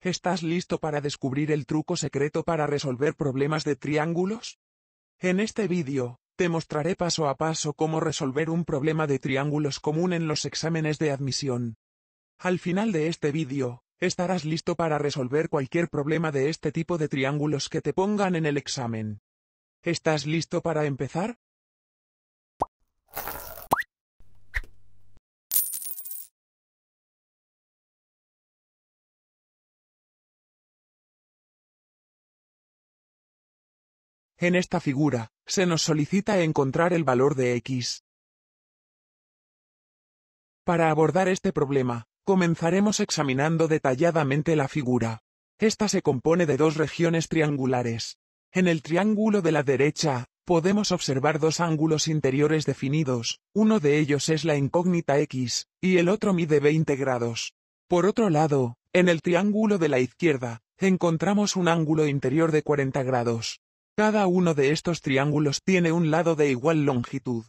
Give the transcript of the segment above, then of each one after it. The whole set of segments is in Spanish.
¿Estás listo para descubrir el truco secreto para resolver problemas de triángulos? En este vídeo, te mostraré paso a paso cómo resolver un problema de triángulos común en los exámenes de admisión. Al final de este vídeo, estarás listo para resolver cualquier problema de este tipo de triángulos que te pongan en el examen. ¿Estás listo para empezar? En esta figura, se nos solicita encontrar el valor de x. Para abordar este problema, comenzaremos examinando detalladamente la figura. Esta se compone de dos regiones triangulares. En el triángulo de la derecha, podemos observar dos ángulos interiores definidos, uno de ellos es la incógnita x, y el otro mide 20 grados. Por otro lado, en el triángulo de la izquierda, encontramos un ángulo interior de 40 grados. Cada uno de estos triángulos tiene un lado de igual longitud.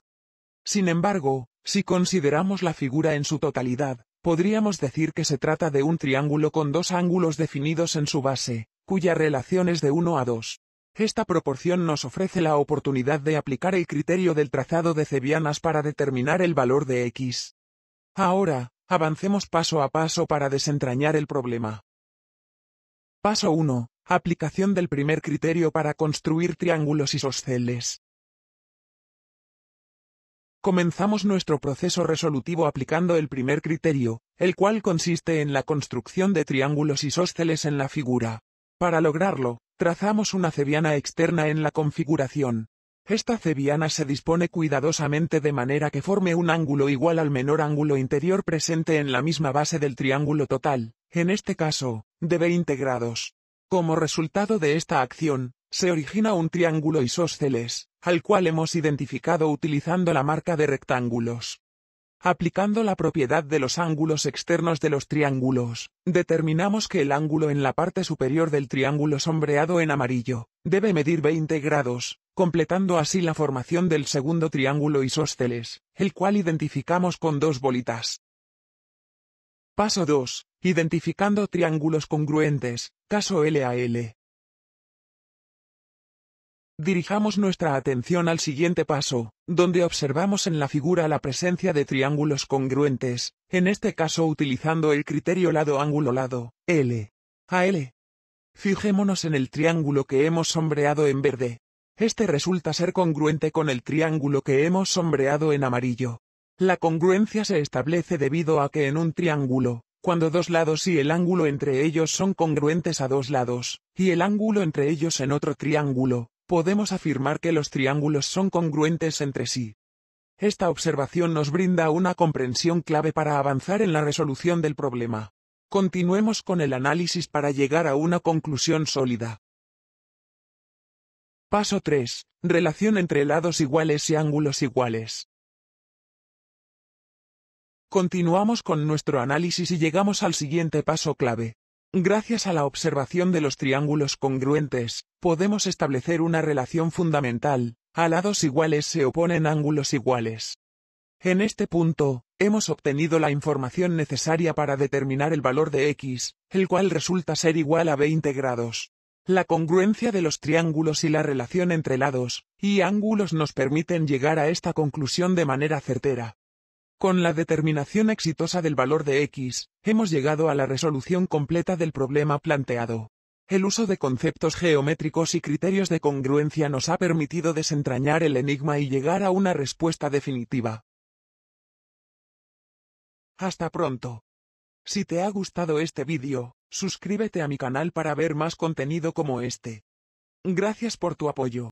Sin embargo, si consideramos la figura en su totalidad, podríamos decir que se trata de un triángulo con dos ángulos definidos en su base, cuya relación es de 1 a 2. Esta proporción nos ofrece la oportunidad de aplicar el criterio del trazado de Cebianas para determinar el valor de x. Ahora, avancemos paso a paso para desentrañar el problema. Paso 1. Aplicación del primer criterio para construir triángulos isosceles. Comenzamos nuestro proceso resolutivo aplicando el primer criterio, el cual consiste en la construcción de triángulos isósceles en la figura. Para lograrlo, trazamos una cebiana externa en la configuración. Esta cebiana se dispone cuidadosamente de manera que forme un ángulo igual al menor ángulo interior presente en la misma base del triángulo total, en este caso, de 20 grados. Como resultado de esta acción, se origina un triángulo isósceles, al cual hemos identificado utilizando la marca de rectángulos. Aplicando la propiedad de los ángulos externos de los triángulos, determinamos que el ángulo en la parte superior del triángulo sombreado en amarillo, debe medir 20 grados, completando así la formación del segundo triángulo isósceles, el cual identificamos con dos bolitas. Paso 2. Identificando triángulos congruentes, caso LAL. Dirijamos nuestra atención al siguiente paso, donde observamos en la figura la presencia de triángulos congruentes, en este caso utilizando el criterio lado-ángulo-lado, L. L. Fijémonos en el triángulo que hemos sombreado en verde. Este resulta ser congruente con el triángulo que hemos sombreado en amarillo. La congruencia se establece debido a que en un triángulo, cuando dos lados y el ángulo entre ellos son congruentes a dos lados, y el ángulo entre ellos en otro triángulo, podemos afirmar que los triángulos son congruentes entre sí. Esta observación nos brinda una comprensión clave para avanzar en la resolución del problema. Continuemos con el análisis para llegar a una conclusión sólida. Paso 3. Relación entre lados iguales y ángulos iguales. Continuamos con nuestro análisis y llegamos al siguiente paso clave. Gracias a la observación de los triángulos congruentes, podemos establecer una relación fundamental, a lados iguales se oponen ángulos iguales. En este punto, hemos obtenido la información necesaria para determinar el valor de x, el cual resulta ser igual a 20 grados. La congruencia de los triángulos y la relación entre lados y ángulos nos permiten llegar a esta conclusión de manera certera. Con la determinación exitosa del valor de x, hemos llegado a la resolución completa del problema planteado. El uso de conceptos geométricos y criterios de congruencia nos ha permitido desentrañar el enigma y llegar a una respuesta definitiva. Hasta pronto. Si te ha gustado este vídeo, suscríbete a mi canal para ver más contenido como este. Gracias por tu apoyo.